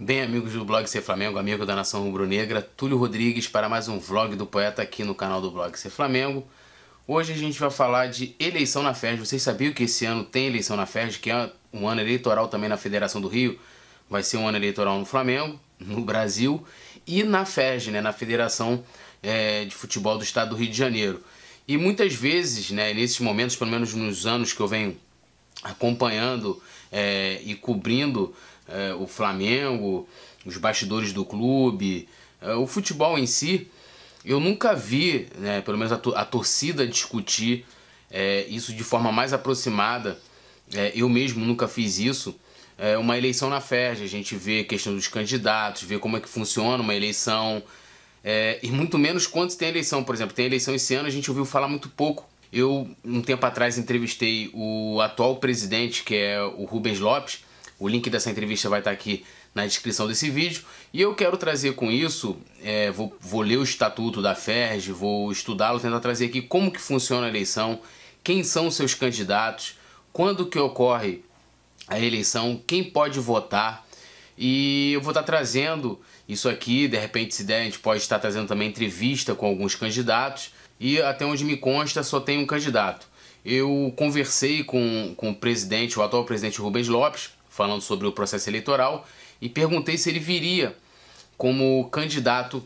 Bem, amigos do blog Ser Flamengo, amigo da Nação Rubro-Negra, Túlio Rodrigues para mais um vlog do Poeta aqui no canal do blog Ser Flamengo. Hoje a gente vai falar de eleição na FES. Vocês sabiam que esse ano tem eleição na FES, que é um ano eleitoral também na Federação do Rio? Vai ser um ano eleitoral no Flamengo, no Brasil e na FES, né, na Federação é, de Futebol do Estado do Rio de Janeiro. E muitas vezes, né, nesses momentos, pelo menos nos anos que eu venho acompanhando é, e cobrindo é, o Flamengo, os bastidores do clube, é, o futebol em si, eu nunca vi, né, pelo menos a, to a torcida discutir é, isso de forma mais aproximada. É, eu mesmo nunca fiz isso. É, uma eleição na FERJ, a gente vê a questão dos candidatos, vê como é que funciona uma eleição, é, e muito menos quando tem eleição. Por exemplo, tem eleição esse ano, a gente ouviu falar muito pouco eu, um tempo atrás, entrevistei o atual presidente, que é o Rubens Lopes, o link dessa entrevista vai estar aqui na descrição desse vídeo. E eu quero trazer com isso, é, vou, vou, ler o estatuto da FERJ, vou estudá-lo, tentar trazer aqui como que funciona a eleição, quem são os seus candidatos, quando que ocorre a eleição, quem pode votar. E eu vou estar trazendo isso aqui, de repente se der, a gente pode estar trazendo também entrevista com alguns candidatos. E até onde me consta, só tem um candidato. Eu conversei com, com o presidente, o atual presidente Rubens Lopes, falando sobre o processo eleitoral e perguntei se ele viria como candidato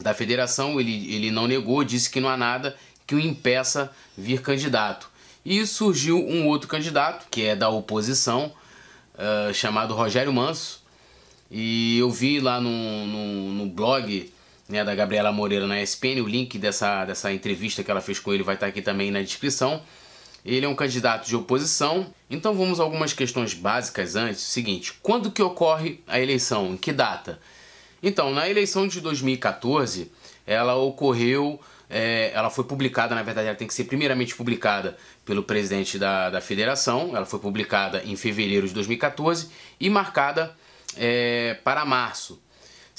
da federação. Ele, ele não negou, disse que não há nada que o impeça vir candidato. E surgiu um outro candidato, que é da oposição, uh, chamado Rogério Manso. E eu vi lá no, no, no blog né, da Gabriela Moreira na ESPN, o link dessa, dessa entrevista que ela fez com ele vai estar aqui também na descrição. Ele é um candidato de oposição, então vamos a algumas questões básicas antes. Seguinte, quando que ocorre a eleição? Em que data? Então, na eleição de 2014, ela ocorreu, é, ela foi publicada, na verdade, ela tem que ser primeiramente publicada pelo presidente da, da federação, ela foi publicada em fevereiro de 2014 e marcada é, para março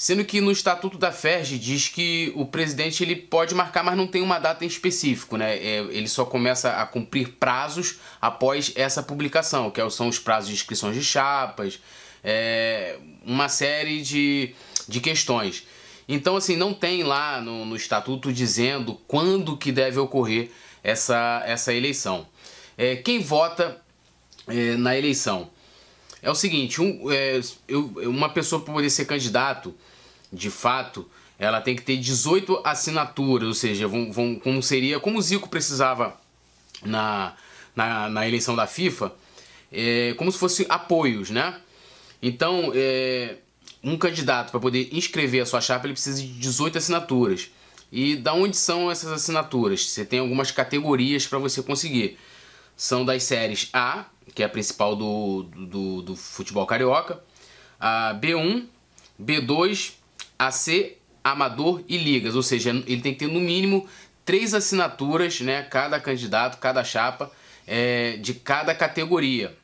Sendo que no Estatuto da FERJ diz que o presidente ele pode marcar, mas não tem uma data em específico, né? É, ele só começa a cumprir prazos após essa publicação, que é são os prazos de inscrições de chapas, é, uma série de, de questões. Então, assim, não tem lá no, no Estatuto dizendo quando que deve ocorrer essa, essa eleição. É, quem vota é, na eleição? É o seguinte, um, é, eu, uma pessoa para poder ser candidato, de fato, ela tem que ter 18 assinaturas, ou seja, vão, vão, como seria, como o Zico precisava na, na, na eleição da FIFA, é, como se fossem apoios, né? Então, é, um candidato para poder inscrever a sua chapa, ele precisa de 18 assinaturas. E da onde são essas assinaturas? Você tem algumas categorias para você conseguir. São das séries A, que é a principal do, do, do futebol carioca, a B1, B2, AC, Amador e Ligas. Ou seja, ele tem que ter no mínimo três assinaturas, né? Cada candidato, cada chapa é, de cada categoria,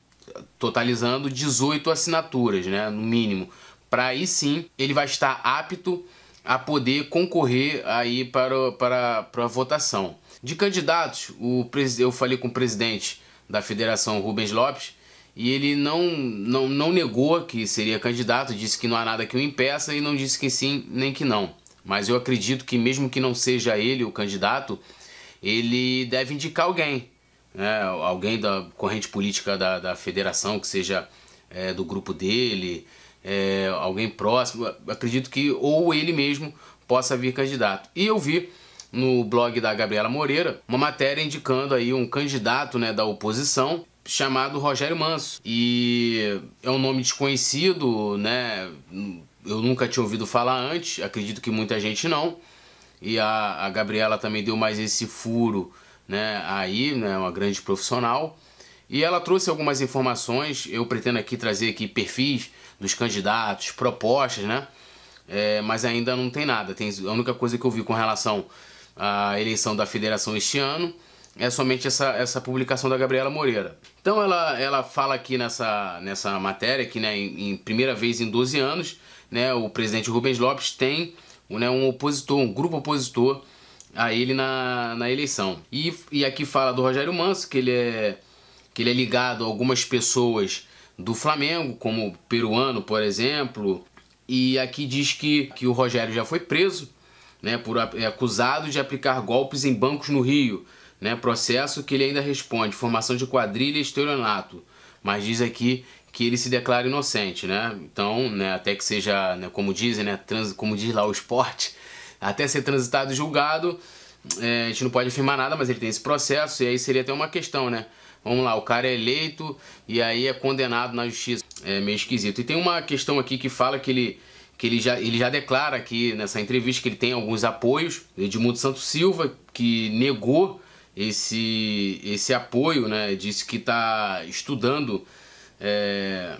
totalizando 18 assinaturas, né? No mínimo. Para aí sim ele vai estar apto a poder concorrer aí para, para, para a votação. De candidatos, o, eu falei com o presidente da Federação Rubens Lopes, e ele não, não, não negou que seria candidato, disse que não há nada que o impeça e não disse que sim nem que não. Mas eu acredito que, mesmo que não seja ele o candidato, ele deve indicar alguém, né? alguém da corrente política da, da federação, que seja é, do grupo dele, é, alguém próximo. Acredito que ou ele mesmo possa vir candidato. E eu vi no blog da Gabriela Moreira uma matéria indicando aí um candidato né, da oposição chamado Rogério Manso. E é um nome desconhecido, né? Eu nunca tinha ouvido falar antes, acredito que muita gente não. E a, a Gabriela também deu mais esse furo, né? Aí, né? Uma grande profissional. E ela trouxe algumas informações, eu pretendo aqui trazer aqui perfis dos candidatos, propostas, né? É, mas ainda não tem nada. Tem, a única coisa que eu vi com relação a eleição da federação este ano é somente essa, essa publicação da Gabriela Moreira. Então ela, ela fala aqui nessa, nessa matéria que, né, em, em primeira vez em 12 anos, né, o presidente Rubens Lopes tem né, um opositor, um grupo opositor a ele na, na eleição. E, e aqui fala do Rogério Manso, que ele, é, que ele é ligado a algumas pessoas do Flamengo, como o peruano, por exemplo. E aqui diz que, que o Rogério já foi preso né, por é acusado de aplicar golpes em bancos no Rio, né, processo que ele ainda responde, formação de quadrilha e estelionato, mas diz aqui que ele se declara inocente, né? Então, né, até que seja, né, como dizem, né, trans, como diz lá o esporte, até ser transitado e julgado, é, a gente não pode afirmar nada, mas ele tem esse processo e aí seria até uma questão, né? Vamos lá, o cara é eleito e aí é condenado na justiça. É meio esquisito. E tem uma questão aqui que fala que ele que ele já, ele já declara aqui nessa entrevista que ele tem alguns apoios, Edmundo Santos Silva, que negou esse, esse apoio, né? disse que está estudando é,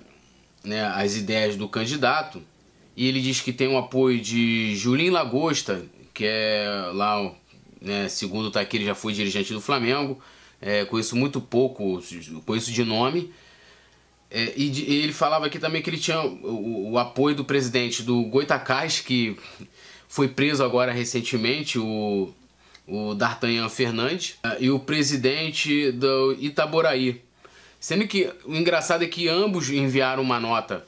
né, as ideias do candidato, e ele diz que tem um apoio de Julinho Lagosta, que é lá, né, segundo está aqui, ele já foi dirigente do Flamengo, é, conheço muito pouco, conheço de nome, é, e, ele falava aqui também que ele tinha o, o apoio do presidente do Goitacás, que foi preso agora recentemente, o, o D'Artagnan Fernandes, é, e o presidente do Itaboraí. Sendo que o engraçado é que ambos enviaram uma nota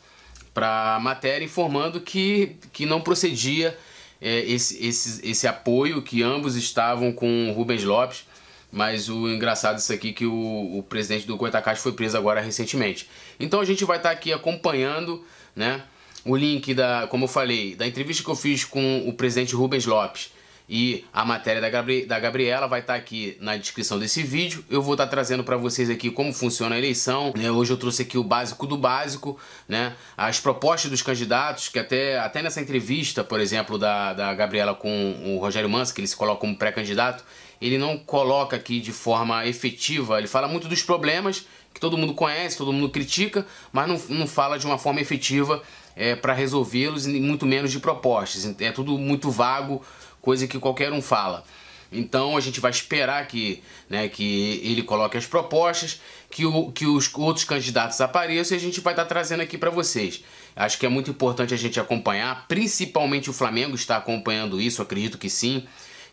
para a matéria informando que, que não procedia é, esse, esse, esse apoio, que ambos estavam com o Rubens Lopes mas o engraçado é isso aqui que o, o presidente do Goitacás foi preso agora recentemente. Então a gente vai estar tá aqui acompanhando, né? O link da, como eu falei, da entrevista que eu fiz com o presidente Rubens Lopes e a matéria da, Gabri da Gabriela vai estar tá aqui na descrição desse vídeo. Eu vou estar tá trazendo para vocês aqui como funciona a eleição. Né? Hoje eu trouxe aqui o básico do básico, né? as propostas dos candidatos, que até, até nessa entrevista, por exemplo, da, da Gabriela com o Rogério Mansa, que ele se coloca como pré-candidato, ele não coloca aqui de forma efetiva. Ele fala muito dos problemas que todo mundo conhece, todo mundo critica, mas não, não fala de uma forma efetiva é, para resolvê-los, e muito menos de propostas. É tudo muito vago, coisa que qualquer um fala. Então a gente vai esperar que, né, que ele coloque as propostas, que, o, que os outros candidatos apareçam e a gente vai estar tá trazendo aqui para vocês. Acho que é muito importante a gente acompanhar, principalmente o Flamengo está acompanhando isso, acredito que sim,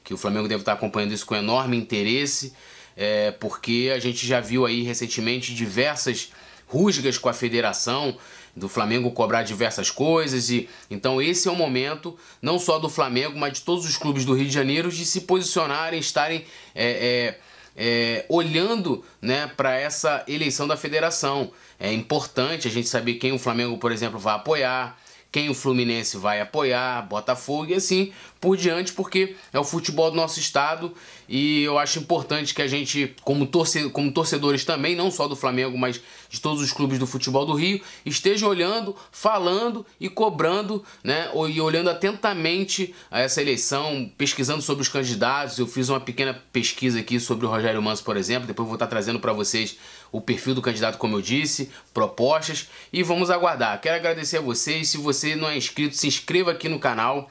que o Flamengo deve estar tá acompanhando isso com enorme interesse, é, porque a gente já viu aí recentemente diversas rusgas com a federação, do Flamengo cobrar diversas coisas e então esse é o momento não só do Flamengo, mas de todos os clubes do Rio de Janeiro de se posicionarem, estarem é, é, é, olhando né, para essa eleição da federação. É importante a gente saber quem o Flamengo, por exemplo, vai apoiar quem o Fluminense vai apoiar, Botafogo e assim por diante, porque é o futebol do nosso estado e eu acho importante que a gente, como, torce, como torcedores também, não só do Flamengo, mas de todos os clubes do futebol do Rio, esteja olhando, falando e cobrando, né? E olhando atentamente a essa eleição, pesquisando sobre os candidatos. Eu fiz uma pequena pesquisa aqui sobre o Rogério Manso, por exemplo, depois vou estar trazendo para vocês o perfil do candidato, como eu disse, propostas e vamos aguardar. Quero agradecer a vocês. Se você não é inscrito, se inscreva aqui no canal.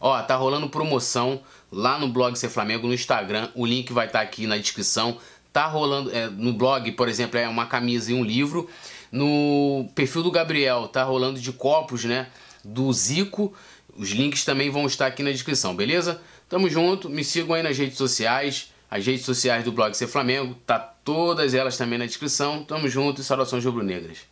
Ó, tá rolando promoção lá no blog Ser Flamengo, no Instagram. O link vai estar tá aqui na descrição. Tá rolando é, no blog, por exemplo, é uma camisa e um livro. No perfil do Gabriel tá rolando de copos, né? Do Zico. Os links também vão estar aqui na descrição, beleza? Tamo junto, me sigam aí nas redes sociais. As redes sociais do blog Ser Flamengo, tá todas elas também na descrição. Tamo junto e saudações rubro-negras.